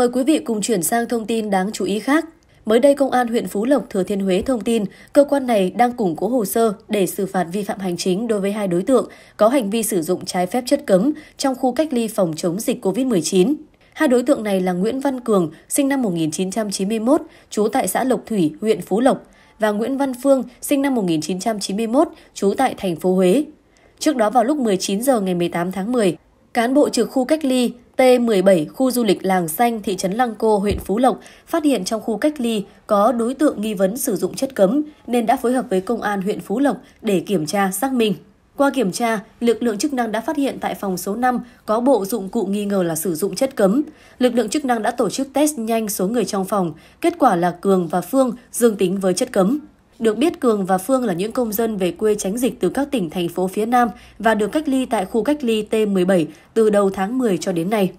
Mời quý vị cùng chuyển sang thông tin đáng chú ý khác. Mới đây, Công an huyện Phú Lộc, Thừa Thiên Huế thông tin cơ quan này đang củng cố hồ sơ để xử phạt vi phạm hành chính đối với hai đối tượng có hành vi sử dụng trái phép chất cấm trong khu cách ly phòng chống dịch COVID-19. Hai đối tượng này là Nguyễn Văn Cường, sinh năm 1991, trú tại xã Lộc Thủy, huyện Phú Lộc, và Nguyễn Văn Phương, sinh năm 1991, trú tại thành phố Huế. Trước đó vào lúc 19 giờ ngày 18 tháng 10, cán bộ trực khu cách ly T17 khu du lịch Làng Xanh, thị trấn Lăng Cô, huyện Phú Lộc phát hiện trong khu cách ly có đối tượng nghi vấn sử dụng chất cấm nên đã phối hợp với công an huyện Phú Lộc để kiểm tra xác minh. Qua kiểm tra, lực lượng chức năng đã phát hiện tại phòng số 5 có bộ dụng cụ nghi ngờ là sử dụng chất cấm. Lực lượng chức năng đã tổ chức test nhanh số người trong phòng, kết quả là Cường và Phương dương tính với chất cấm. Được biết Cường và Phương là những công dân về quê tránh dịch từ các tỉnh thành phố phía Nam và được cách ly tại khu cách ly T17 từ đầu tháng 10 cho đến nay.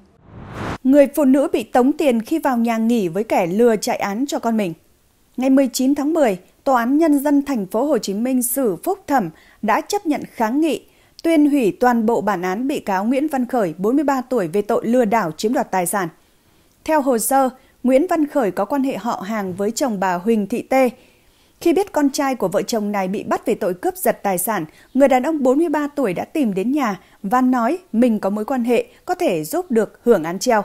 Người phụ nữ bị tống tiền khi vào nhà nghỉ với kẻ lừa chạy án cho con mình. Ngày 19 tháng 10, Tòa án nhân dân thành phố Hồ Chí Minh xử phúc thẩm đã chấp nhận kháng nghị tuyên hủy toàn bộ bản án bị cáo Nguyễn Văn Khởi, 43 tuổi về tội lừa đảo chiếm đoạt tài sản. Theo hồ sơ, Nguyễn Văn Khởi có quan hệ họ hàng với chồng bà Huỳnh Thị Tê, khi biết con trai của vợ chồng này bị bắt về tội cướp giật tài sản, người đàn ông 43 tuổi đã tìm đến nhà và nói mình có mối quan hệ có thể giúp được hưởng án treo.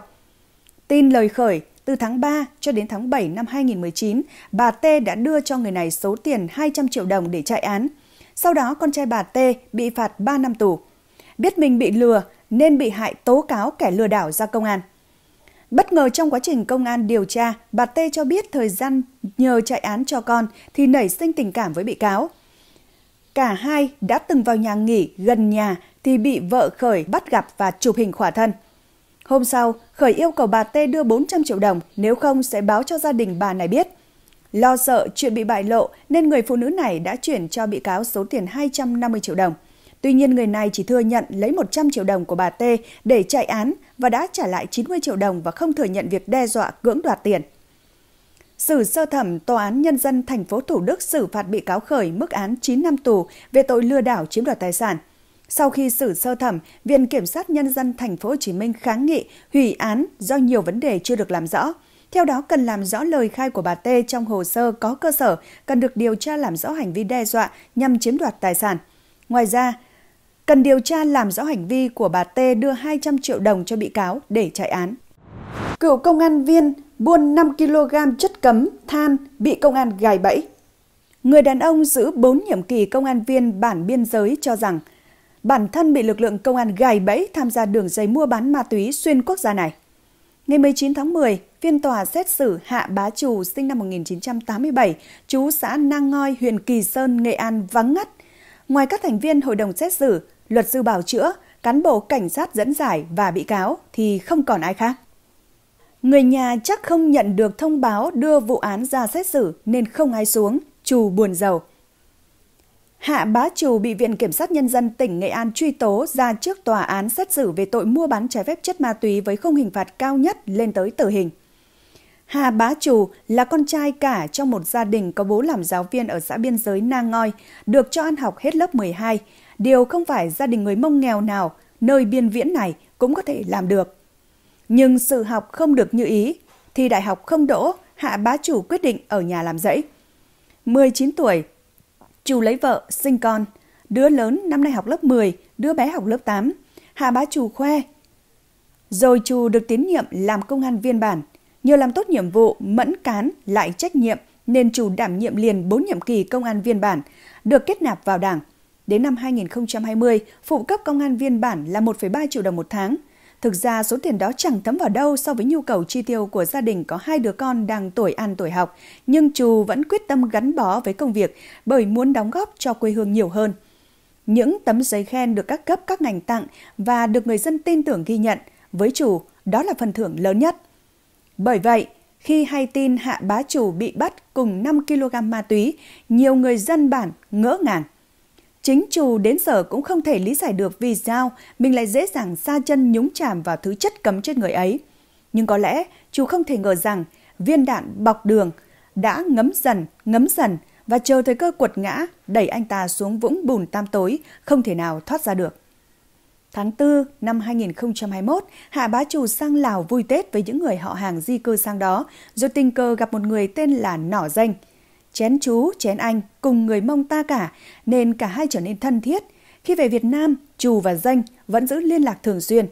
Tin lời khởi, từ tháng 3 cho đến tháng 7 năm 2019, bà T đã đưa cho người này số tiền 200 triệu đồng để chạy án. Sau đó con trai bà T bị phạt 3 năm tù. Biết mình bị lừa nên bị hại tố cáo kẻ lừa đảo ra công an. Bất ngờ trong quá trình công an điều tra, bà T cho biết thời gian nhờ chạy án cho con thì nảy sinh tình cảm với bị cáo. Cả hai đã từng vào nhà nghỉ gần nhà thì bị vợ Khởi bắt gặp và chụp hình khỏa thân. Hôm sau, Khởi yêu cầu bà T đưa 400 triệu đồng, nếu không sẽ báo cho gia đình bà này biết. Lo sợ chuyện bị bại lộ nên người phụ nữ này đã chuyển cho bị cáo số tiền 250 triệu đồng. Tuy nhiên người này chỉ thừa nhận lấy 100 triệu đồng của bà T để chạy án và đã trả lại 90 triệu đồng và không thừa nhận việc đe dọa cưỡng đoạt tiền. Xử sơ thẩm Tòa án Nhân dân thành phố Thủ Đức xử phạt bị cáo khởi mức án 9 năm tù về tội lừa đảo chiếm đoạt tài sản. Sau khi xử sơ thẩm, Viện Kiểm sát Nhân dân thành phố Hồ Chí Minh kháng nghị hủy án do nhiều vấn đề chưa được làm rõ. Theo đó, cần làm rõ lời khai của bà T trong hồ sơ có cơ sở, cần được điều tra làm rõ hành vi đe dọa nhằm chiếm đoạt tài sản. Ngoài ra, cần điều tra làm rõ hành vi của bà T đưa 200 triệu đồng cho bị cáo để chạy án. Cựu công an viên buôn 5 kg chất cấm than bị công an gài bẫy. Người đàn ông giữ 4 nhiệm kỳ công an viên bản biên giới cho rằng bản thân bị lực lượng công an gài bẫy tham gia đường dây mua bán ma túy xuyên quốc gia này. Ngày 19 tháng 10, phiên tòa xét xử Hạ Bá Trù sinh năm 1987, chú xã Nang Ngoi, huyện Kỳ Sơn, Nghệ An vắng ngắt. Ngoài các thành viên hội đồng xét xử, luật sư bào chữa, cán bộ cảnh sát dẫn giải và bị cáo thì không còn ai khác. Người nhà chắc không nhận được thông báo đưa vụ án ra xét xử nên không ai xuống, chù buồn giàu. Hạ Bá Trù bị Viện Kiểm sát Nhân dân tỉnh Nghệ An truy tố ra trước tòa án xét xử về tội mua bán trái phép chất ma túy với khung hình phạt cao nhất lên tới tử hình. Hà Bá Trù là con trai cả trong một gia đình có bố làm giáo viên ở xã biên giới Nang Ngoi, được cho ăn học hết lớp 12, điều không phải gia đình người Mông nghèo nào nơi biên viễn này cũng có thể làm được. Nhưng sự học không được như ý, thì đại học không đỗ, hạ bá chủ quyết định ở nhà làm dãy. 19 tuổi, chủ lấy vợ, sinh con, đứa lớn năm nay học lớp 10, đứa bé học lớp 8, hạ bá chủ khoe. Rồi chủ được tín nhiệm làm công an viên bản, nhờ làm tốt nhiệm vụ, mẫn cán, lại trách nhiệm nên chủ đảm nhiệm liền 4 nhiệm kỳ công an viên bản, được kết nạp vào đảng – Đến năm 2020, phụ cấp công an viên bản là 1,3 triệu đồng một tháng. Thực ra số tiền đó chẳng thấm vào đâu so với nhu cầu chi tiêu của gia đình có hai đứa con đang tuổi ăn tuổi học, nhưng chú vẫn quyết tâm gắn bó với công việc bởi muốn đóng góp cho quê hương nhiều hơn. Những tấm giấy khen được các cấp các ngành tặng và được người dân tin tưởng ghi nhận, với chủ đó là phần thưởng lớn nhất. Bởi vậy, khi hay tin Hạ Bá Chủ bị bắt cùng 5 kg ma túy, nhiều người dân bản ngỡ ngàng. Chính chủ đến sở cũng không thể lý giải được vì sao mình lại dễ dàng xa chân nhúng chàm vào thứ chất cấm trên người ấy. Nhưng có lẽ chú không thể ngờ rằng viên đạn bọc đường đã ngấm dần, ngấm dần và chờ thời cơ quật ngã đẩy anh ta xuống vũng bùn tam tối, không thể nào thoát ra được. Tháng 4 năm 2021, Hạ Bá chủ sang Lào vui Tết với những người họ hàng di cư sang đó, rồi tình cờ gặp một người tên là Nỏ Danh – chén chú, chén anh cùng người Mông ta cả, nên cả hai trở nên thân thiết. Khi về Việt Nam, Trù và Danh vẫn giữ liên lạc thường xuyên.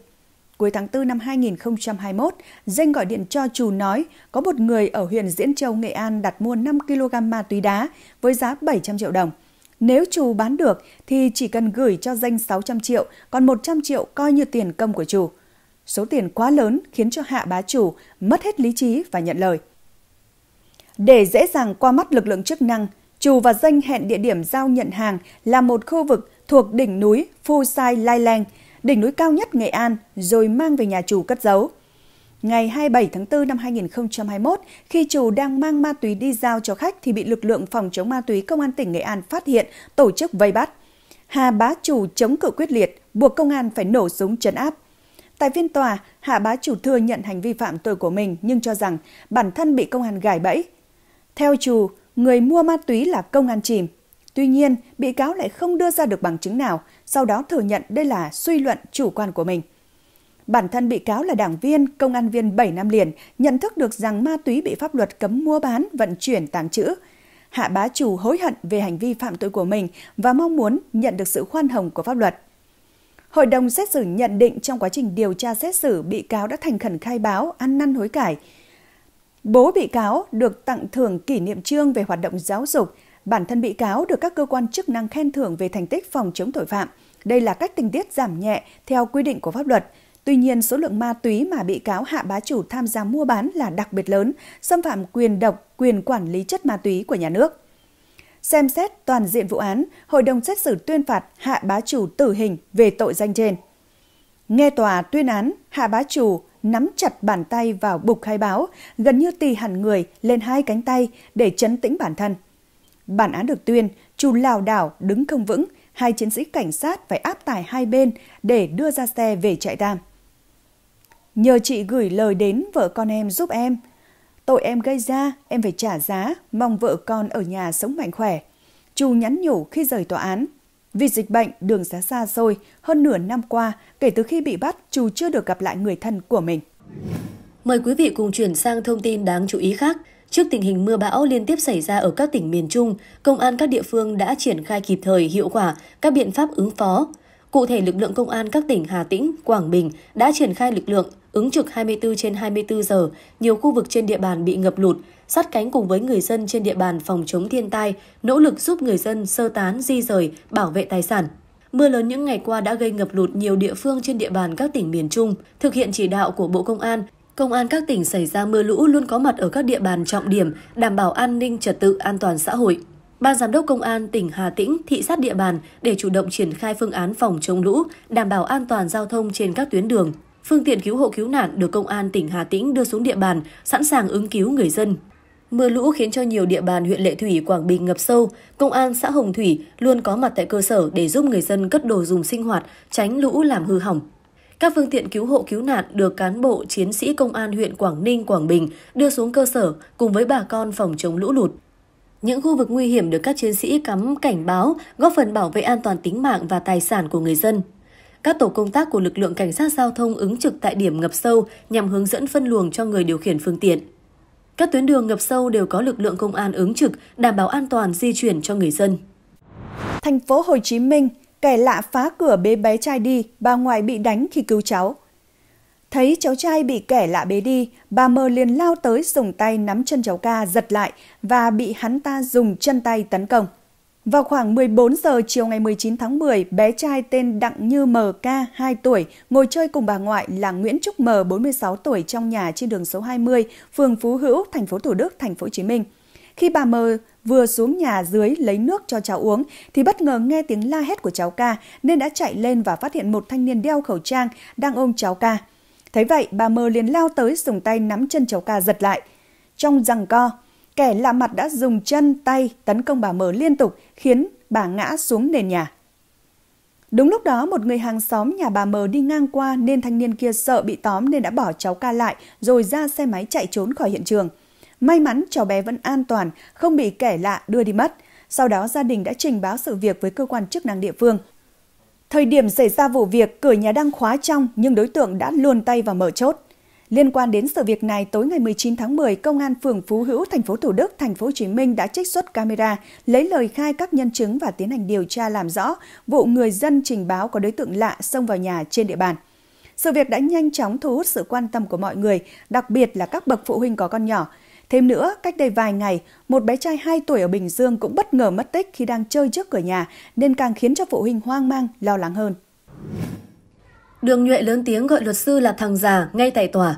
Cuối tháng 4 năm 2021, Danh gọi điện cho Trù nói có một người ở huyện Diễn Châu, Nghệ An đặt mua 5 kg ma túy đá với giá 700 triệu đồng. Nếu Trù bán được thì chỉ cần gửi cho Danh 600 triệu, còn 100 triệu coi như tiền công của Trù. Số tiền quá lớn khiến cho Hạ Bá Chủ mất hết lý trí và nhận lời – để dễ dàng qua mắt lực lượng chức năng, Trù và Danh hẹn địa điểm giao nhận hàng là một khu vực thuộc đỉnh núi Phu Sai Lai Leng, đỉnh núi cao nhất Nghệ An, rồi mang về nhà Trù cất giấu. Ngày 27 tháng 4 năm 2021, khi Trù đang mang ma túy đi giao cho khách thì bị lực lượng phòng chống ma túy Công an tỉnh Nghệ An phát hiện, tổ chức vây bắt. Hà Bá chủ chống cự quyết liệt, buộc công an phải nổ súng chấn áp. Tại phiên tòa, Hạ Bá Chủ thừa nhận hành vi phạm tội của mình nhưng cho rằng bản thân bị công an gài bẫy theo chủ, người mua ma túy là công an chìm. Tuy nhiên, bị cáo lại không đưa ra được bằng chứng nào, sau đó thừa nhận đây là suy luận chủ quan của mình. Bản thân bị cáo là đảng viên, công an viên 7 năm liền, nhận thức được rằng ma túy bị pháp luật cấm mua bán, vận chuyển, tàng trữ. Hạ bá chủ hối hận về hành vi phạm tội của mình và mong muốn nhận được sự khoan hồng của pháp luật. Hội đồng xét xử nhận định trong quá trình điều tra xét xử, bị cáo đã thành khẩn khai báo, ăn năn hối cải, Bố bị cáo được tặng thưởng kỷ niệm trương về hoạt động giáo dục, bản thân bị cáo được các cơ quan chức năng khen thưởng về thành tích phòng chống tội phạm. Đây là các tình tiết giảm nhẹ theo quy định của pháp luật. Tuy nhiên, số lượng ma túy mà bị cáo Hạ Bá Chủ tham gia mua bán là đặc biệt lớn, xâm phạm quyền độc, quyền quản lý chất ma túy của nhà nước. Xem xét toàn diện vụ án, hội đồng xét xử tuyên phạt Hạ Bá Chủ tử hình về tội danh trên. Nghe tòa tuyên án, Hạ Bá Chủ nắm chặt bàn tay vào bục khai báo, gần như tì hẳn người lên hai cánh tay để chấn tĩnh bản thân. Bản án được tuyên, chú lào đảo đứng không vững, hai chiến sĩ cảnh sát phải áp tải hai bên để đưa ra xe về trại tạm. Nhờ chị gửi lời đến vợ con em giúp em. Tội em gây ra, em phải trả giá, mong vợ con ở nhà sống mạnh khỏe. Chu nhắn nhủ khi rời tòa án. Vì dịch bệnh, đường xá xa xôi, hơn nửa năm qua, kể từ khi bị bắt, chú chưa được gặp lại người thân của mình. Mời quý vị cùng chuyển sang thông tin đáng chú ý khác. Trước tình hình mưa bão liên tiếp xảy ra ở các tỉnh miền Trung, công an các địa phương đã triển khai kịp thời hiệu quả các biện pháp ứng phó. Cụ thể, lực lượng công an các tỉnh Hà Tĩnh, Quảng Bình đã triển khai lực lượng ứng trực 24 trên 24 giờ, nhiều khu vực trên địa bàn bị ngập lụt, sát cánh cùng với người dân trên địa bàn phòng chống thiên tai, nỗ lực giúp người dân sơ tán, di rời, bảo vệ tài sản. Mưa lớn những ngày qua đã gây ngập lụt nhiều địa phương trên địa bàn các tỉnh miền Trung. Thực hiện chỉ đạo của Bộ Công an, Công an các tỉnh xảy ra mưa lũ luôn có mặt ở các địa bàn trọng điểm, đảm bảo an ninh trật tự an toàn xã hội. Ban Giám đốc Công an tỉnh Hà Tĩnh thị sát địa bàn để chủ động triển khai phương án phòng chống lũ, đảm bảo an toàn giao thông trên các tuyến đường. Phương tiện cứu hộ cứu nạn được Công an tỉnh Hà Tĩnh đưa xuống địa bàn, sẵn sàng ứng cứu người dân. Mưa lũ khiến cho nhiều địa bàn huyện Lệ Thủy, Quảng Bình ngập sâu. Công an xã Hồng Thủy luôn có mặt tại cơ sở để giúp người dân cất đồ dùng sinh hoạt, tránh lũ làm hư hỏng. Các phương tiện cứu hộ cứu nạn được cán bộ chiến sĩ công an huyện Quảng Ninh, Quảng Bình đưa xuống cơ sở cùng với bà con phòng chống lũ lụt. Những khu vực nguy hiểm được các chiến sĩ cắm cảnh báo, góp phần bảo vệ an toàn tính mạng và tài sản của người dân. Các tổ công tác của lực lượng cảnh sát giao thông ứng trực tại điểm ngập sâu nhằm hướng dẫn phân luồng cho người điều khiển phương tiện. Các tuyến đường ngập sâu đều có lực lượng công an ứng trực đảm bảo an toàn di chuyển cho người dân. Thành phố Hồ Chí Minh, kẻ lạ phá cửa bế bé trai đi, bà ngoại bị đánh khi cứu cháu. Thấy cháu trai bị kẻ lạ bế đi, bà mờ liền lao tới dùng tay nắm chân cháu ca giật lại và bị hắn ta dùng chân tay tấn công. Vào khoảng 14 giờ chiều ngày 19 tháng 10, bé trai tên Đặng Như mờ ca 2 tuổi ngồi chơi cùng bà ngoại là Nguyễn Trúc M 46 tuổi trong nhà trên đường số 20, phường Phú Hữu, thành phố Thủ Đức, thành phố Hồ Chí Minh. Khi bà mờ vừa xuống nhà dưới lấy nước cho cháu uống thì bất ngờ nghe tiếng la hét của cháu ca nên đã chạy lên và phát hiện một thanh niên đeo khẩu trang đang ôm cháu ca. Thấy vậy, bà mơ liền lao tới dùng tay nắm chân cháu ca giật lại. Trong rằng co, kẻ lạ mặt đã dùng chân, tay tấn công bà mờ liên tục khiến bà ngã xuống nền nhà. Đúng lúc đó, một người hàng xóm nhà bà mờ đi ngang qua nên thanh niên kia sợ bị tóm nên đã bỏ cháu ca lại rồi ra xe máy chạy trốn khỏi hiện trường. May mắn cháu bé vẫn an toàn, không bị kẻ lạ đưa đi mất. Sau đó gia đình đã trình báo sự việc với cơ quan chức năng địa phương Thời điểm xảy ra vụ việc, cửa nhà đang khóa trong nhưng đối tượng đã luồn tay và mở chốt. Liên quan đến sự việc này, tối ngày 19 tháng 10, công an phường Phú Hữu, thành phố Thủ Đức, thành phố Hồ Chí Minh đã trích xuất camera, lấy lời khai các nhân chứng và tiến hành điều tra làm rõ vụ người dân trình báo có đối tượng lạ xông vào nhà trên địa bàn. Sự việc đã nhanh chóng thu hút sự quan tâm của mọi người, đặc biệt là các bậc phụ huynh có con nhỏ. Thêm nữa, cách đây vài ngày, một bé trai 2 tuổi ở Bình Dương cũng bất ngờ mất tích khi đang chơi trước cửa nhà, nên càng khiến cho phụ huynh hoang mang, lo lắng hơn. Đường Nhuệ lớn tiếng gọi luật sư là thằng già ngay tại tòa.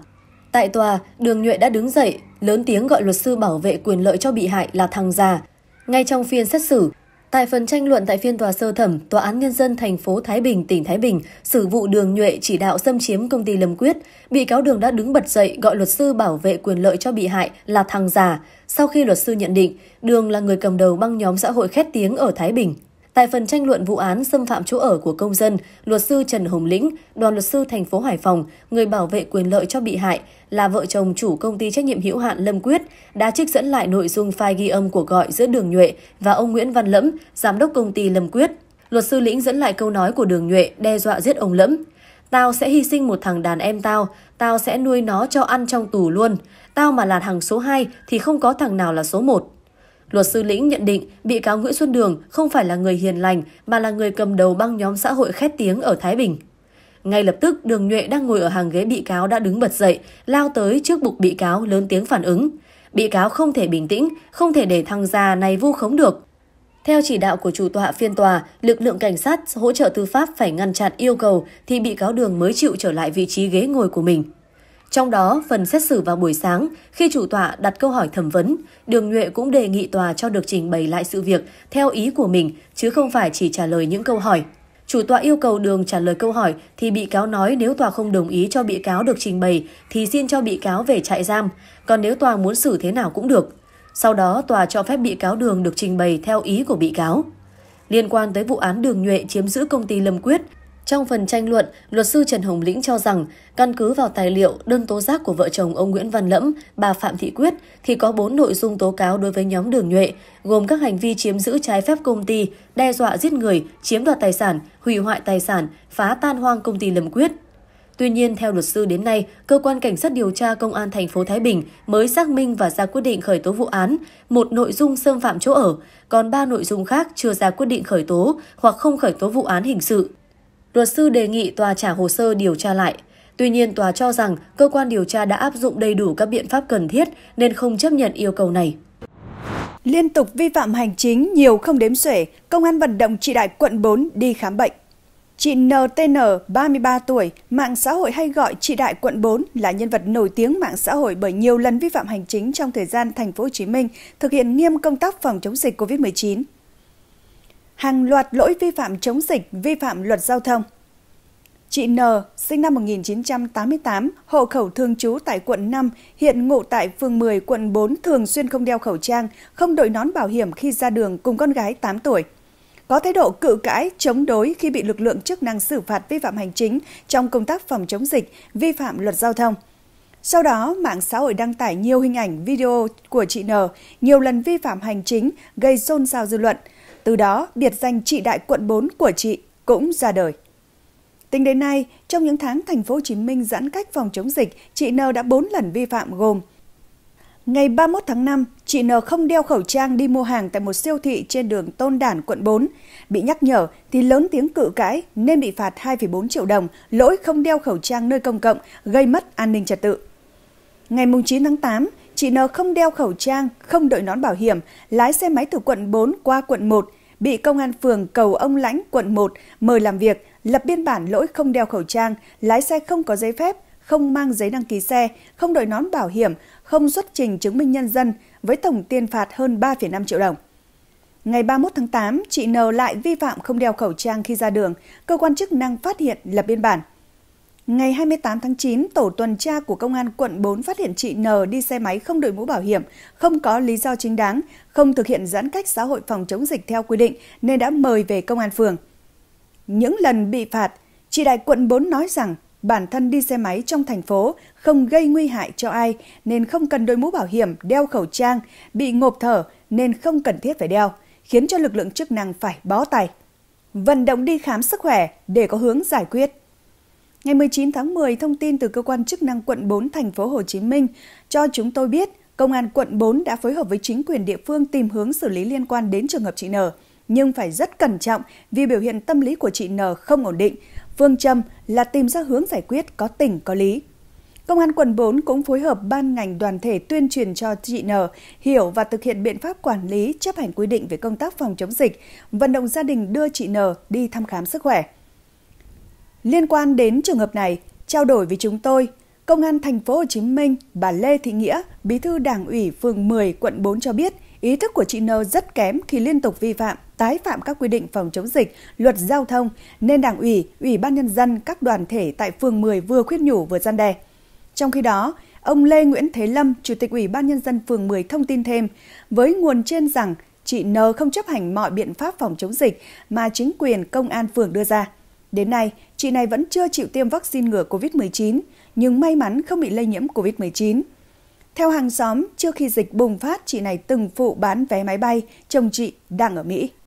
Tại tòa, Đường Nhuệ đã đứng dậy, lớn tiếng gọi luật sư bảo vệ quyền lợi cho bị hại là thằng già. Ngay trong phiên xét xử, Tại phần tranh luận tại phiên tòa sơ thẩm, Tòa án Nhân dân thành phố Thái Bình, tỉnh Thái Bình xử vụ đường nhuệ chỉ đạo xâm chiếm công ty Lâm Quyết. Bị cáo đường đã đứng bật dậy gọi luật sư bảo vệ quyền lợi cho bị hại là thằng già. Sau khi luật sư nhận định, đường là người cầm đầu băng nhóm xã hội khét tiếng ở Thái Bình, Tại phần tranh luận vụ án xâm phạm chỗ ở của công dân, luật sư Trần Hồng Lĩnh, đoàn luật sư thành phố Hải Phòng, người bảo vệ quyền lợi cho bị hại là vợ chồng chủ công ty trách nhiệm hữu hạn Lâm Quyết đã trích dẫn lại nội dung file ghi âm của gọi giữa Đường Nhuệ và ông Nguyễn Văn Lẫm, giám đốc công ty Lâm Quyết. Luật sư Lĩnh dẫn lại câu nói của Đường Nhuệ đe dọa giết ông Lẫm. Tao sẽ hy sinh một thằng đàn em tao, tao sẽ nuôi nó cho ăn trong tù luôn. Tao mà là thằng số 2 thì không có thằng nào là số 1. Luật sư Lĩnh nhận định bị cáo Nguyễn Xuân Đường không phải là người hiền lành mà là người cầm đầu băng nhóm xã hội khét tiếng ở Thái Bình. Ngay lập tức, Đường Nhuệ đang ngồi ở hàng ghế bị cáo đã đứng bật dậy, lao tới trước bục bị cáo lớn tiếng phản ứng. Bị cáo không thể bình tĩnh, không thể để thằng già này vu khống được. Theo chỉ đạo của chủ tọa phiên tòa, lực lượng cảnh sát hỗ trợ tư pháp phải ngăn chặn yêu cầu thì bị cáo Đường mới chịu trở lại vị trí ghế ngồi của mình. Trong đó, phần xét xử vào buổi sáng, khi chủ tọa đặt câu hỏi thẩm vấn, Đường Nhuệ cũng đề nghị tòa cho được trình bày lại sự việc theo ý của mình, chứ không phải chỉ trả lời những câu hỏi. Chủ tọa yêu cầu Đường trả lời câu hỏi thì bị cáo nói nếu tòa không đồng ý cho bị cáo được trình bày thì xin cho bị cáo về trại giam, còn nếu tòa muốn xử thế nào cũng được. Sau đó, tòa cho phép bị cáo Đường được trình bày theo ý của bị cáo. Liên quan tới vụ án Đường Nhuệ chiếm giữ công ty Lâm Quyết, trong phần tranh luận, luật sư Trần Hồng Lĩnh cho rằng, căn cứ vào tài liệu đơn tố giác của vợ chồng ông Nguyễn Văn Lẫm, bà Phạm Thị Quyết thì có 4 nội dung tố cáo đối với nhóm Đường Nhuệ, gồm các hành vi chiếm giữ trái phép công ty, đe dọa giết người, chiếm đoạt tài sản, hủy hoại tài sản, phá tan hoang công ty Lâm Quyết. Tuy nhiên, theo luật sư đến nay, cơ quan cảnh sát điều tra công an thành phố Thái Bình mới xác minh và ra quyết định khởi tố vụ án, một nội dung xâm phạm chỗ ở, còn ba nội dung khác chưa ra quyết định khởi tố hoặc không khởi tố vụ án hình sự luật sư đề nghị tòa trả hồ sơ điều tra lại. Tuy nhiên, tòa cho rằng cơ quan điều tra đã áp dụng đầy đủ các biện pháp cần thiết nên không chấp nhận yêu cầu này. Liên tục vi phạm hành chính nhiều không đếm xuể, công an vận động chị Đại quận 4 đi khám bệnh. Chị NTN, 33 tuổi, mạng xã hội hay gọi chị Đại quận 4 là nhân vật nổi tiếng mạng xã hội bởi nhiều lần vi phạm hành chính trong thời gian thành phố Hồ Chí Minh thực hiện nghiêm công tác phòng chống dịch COVID-19 hàng loạt lỗi vi phạm chống dịch, vi phạm luật giao thông. Chị N, sinh năm 1988, hộ khẩu thường trú tại quận 5, hiện ngụ tại phường 10, quận 4, thường xuyên không đeo khẩu trang, không đội nón bảo hiểm khi ra đường cùng con gái 8 tuổi. Có thái độ cự cãi, chống đối khi bị lực lượng chức năng xử phạt vi phạm hành chính trong công tác phòng chống dịch, vi phạm luật giao thông. Sau đó, mạng xã hội đăng tải nhiều hình ảnh video của chị N, nhiều lần vi phạm hành chính, gây xôn xao dư luận – từ đó, biệt danh chị đại quận 4 của chị cũng ra đời. Tính đến nay, trong những tháng thành phố Hồ Chí Minh giãn cách phòng chống dịch, chị N đã 4 lần vi phạm gồm Ngày 31 tháng 5, chị N không đeo khẩu trang đi mua hàng tại một siêu thị trên đường Tôn Đản, quận 4. Bị nhắc nhở thì lớn tiếng cự cãi nên bị phạt 2,4 triệu đồng, lỗi không đeo khẩu trang nơi công cộng, gây mất an ninh trật tự. Ngày 9 tháng 8, chị N không đeo khẩu trang, không đội nón bảo hiểm, lái xe máy từ quận 4 qua quận 1 bị công an phường Cầu Ông Lãnh, quận 1 mời làm việc, lập biên bản lỗi không đeo khẩu trang, lái xe không có giấy phép, không mang giấy đăng ký xe, không đội nón bảo hiểm, không xuất trình chứng minh nhân dân với tổng tiền phạt hơn 3,5 triệu đồng. Ngày 31 tháng 8, chị N lại vi phạm không đeo khẩu trang khi ra đường, cơ quan chức năng phát hiện lập biên bản. Ngày 28 tháng 9, tổ tuần tra của Công an quận 4 phát hiện chị N đi xe máy không đội mũ bảo hiểm, không có lý do chính đáng, không thực hiện giãn cách xã hội phòng chống dịch theo quy định nên đã mời về công an phường. Những lần bị phạt, chị đại quận 4 nói rằng bản thân đi xe máy trong thành phố không gây nguy hại cho ai nên không cần đội mũ bảo hiểm, đeo khẩu trang, bị ngộp thở nên không cần thiết phải đeo, khiến cho lực lượng chức năng phải bó tay. Vận động đi khám sức khỏe để có hướng giải quyết. Ngày 19 tháng 10, thông tin từ cơ quan chức năng quận 4 thành phố Hồ Chí Minh cho chúng tôi biết, công an quận 4 đã phối hợp với chính quyền địa phương tìm hướng xử lý liên quan đến trường hợp chị N, nhưng phải rất cẩn trọng vì biểu hiện tâm lý của chị N không ổn định. Phương châm là tìm ra hướng giải quyết có tình có lý. Công an quận 4 cũng phối hợp ban ngành đoàn thể tuyên truyền cho chị N hiểu và thực hiện biện pháp quản lý chấp hành quy định về công tác phòng chống dịch, vận động gia đình đưa chị N đi thăm khám sức khỏe. Liên quan đến trường hợp này, trao đổi với chúng tôi, Công an thành phố Hồ Chí Minh, bà Lê Thị Nghĩa, Bí thư Đảng ủy phường 10 quận 4 cho biết, ý thức của chị n rất kém khi liên tục vi phạm, tái phạm các quy định phòng chống dịch, luật giao thông nên Đảng ủy, Ủy ban nhân dân các đoàn thể tại phường 10 vừa khuyên nhủ vừa gian đe. Trong khi đó, ông Lê Nguyễn Thế Lâm, Chủ tịch Ủy ban nhân dân phường 10 thông tin thêm với nguồn trên rằng chị N không chấp hành mọi biện pháp phòng chống dịch mà chính quyền công an phường đưa ra. Đến nay, chị này vẫn chưa chịu tiêm vaccine ngừa COVID-19, nhưng may mắn không bị lây nhiễm COVID-19. Theo hàng xóm, trước khi dịch bùng phát, chị này từng phụ bán vé máy bay, chồng chị đang ở Mỹ.